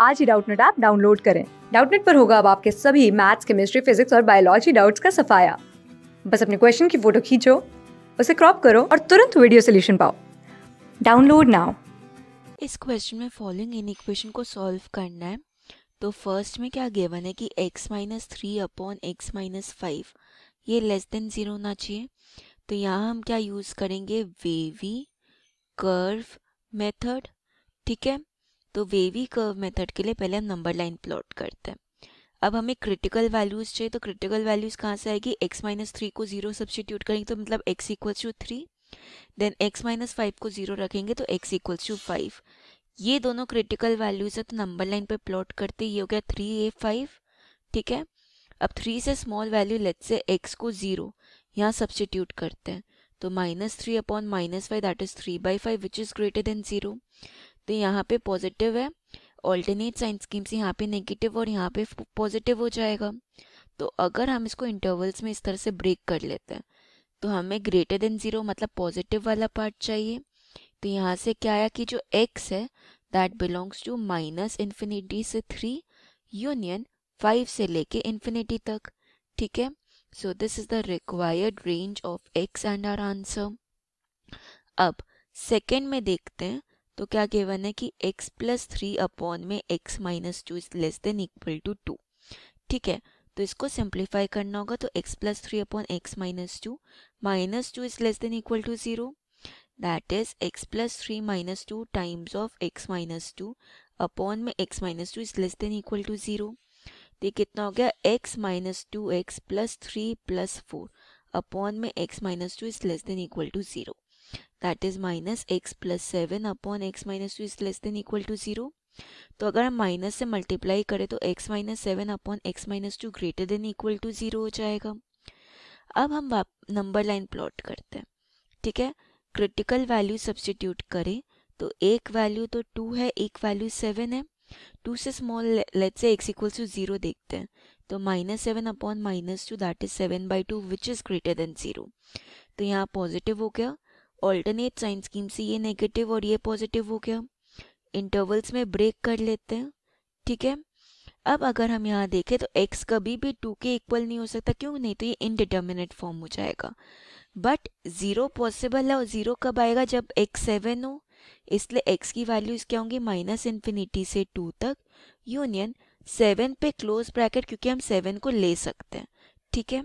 आज ही Doubtnut app download करें डाउटनेट पर होगा अब आपके सभी मैथ्स केमिस्ट्री फिजिक्स और बायोलॉजी डाउट्स का सफाया बस अपने क्वेश्चन की फोटो खींचो उसे क्रॉप करो और तुरंत वीडियो सोल्यूशन पाओ डाउनलोड नाउ इस क्वेश्चन में फॉलोइंग इन इक्वेशन को सॉल्व करना है तो फर्स्ट में क्या गिवन है कि x minus three upon x minus five ये लेस देन ज़ीरो होना चाहिए तो यहाँ हम क्या यूज़ करेंगे वेवी कर्व मेथड ठीक है तो वेवी कर्व मेथड के लिए पहले हम नंबर लाइन प्लॉट करते हैं अब हमें क्रिटिकल वैल्यूज चाहिए तो क्रिटिकल वैल्यूज कहाँ से आएगी x माइनस थ्री को जीरो सब्सटीट्यूट करेंगे तो मतलब x equal to three then x minus five को जीरो रखेंगे तो x इक्वल टू फाइव ये दोनों क्रिटिकल वैल्यूज है तो नंबर लाइन पे प्लॉट करते ये हो गया थ्री ए फाइव ठीक है अब थ्री से small value let say x को जीरो यहाँ सब्सटीट्यूट करते हैं तो minus three upon minus five that is three by five which is greater than zero तो यहाँ पे पॉजिटिव है ऑल्टरनेट साइन स्कीम्स यहाँ पे नेगेटिव और यहाँ पे पॉजिटिव हो जाएगा तो अगर हम इसको इंटरवल्स में इस तरह से ब्रेक कर लेते हैं तो हमें ग्रेटर देन ज़ीरो मतलब पॉजिटिव वाला पार्ट चाहिए तो यहाँ से क्या आया कि जो एक्स है that belongs to minus infinity से थ्री यूनियन फाइव से लेके इन्फिनिटी तक ठीक है so this is the required range of x and our answer अब सेकेंड में देखते हैं तो क्या गिवन है कि x प्लस थ्री अपॉन में x minus two is less than equal to two ठीक है तो इसको सिंप्लीफाई करना होगा तो x plus three upon x minus two minus two is less than equal to zero that is x plus three minus two times of x minus two upon में x minus two is less than equal to zero तो ये कितना हो गया x minus two x plus three plus four upon में x minus two is less than equal to zero that is minus x plus seven upon x minus two is less than equal to zero तो अगर हम minus से multiply करें तो x minus seven upon x minus two greater than equal to zero हो जाएगा अब हम नंबर लाइन प्लॉट करते हैं ठीक है क्रिटिकल वैल्यू सब्सटीट्यूट करें तो एक वैल्यू तो टू है एक वैल्यू सेवन है टू से small let say x equals to zero देखते हैं तो minus seven upon minus two that is seven by two which is greater than zero तो यहाँ पॉजिटिव हो गया ऑल्टरनेट साइन स्कीम से ये नेगेटिव और ये पॉजिटिव हो गया इंटरवल्स में ब्रेक कर लेते हैं ठीक है अब अगर हम यहाँ देखें तो x कभी भी 2 के इक्वल नहीं हो सकता क्यों नहीं तो ये इनडिटर्मिनेट फॉर्म हो जाएगा बट ज़ीरो पॉसिबल है और ज़ीरो कब आएगा जब x सेवन हो इसलिए x की वैल्यूज क्या होंगी माइनस इन्फिनिटी से 2 तक यूनियन सेवन पे क्लोज ब्रैकेट क्योंकि हम सेवन को ले सकते हैं ठीक है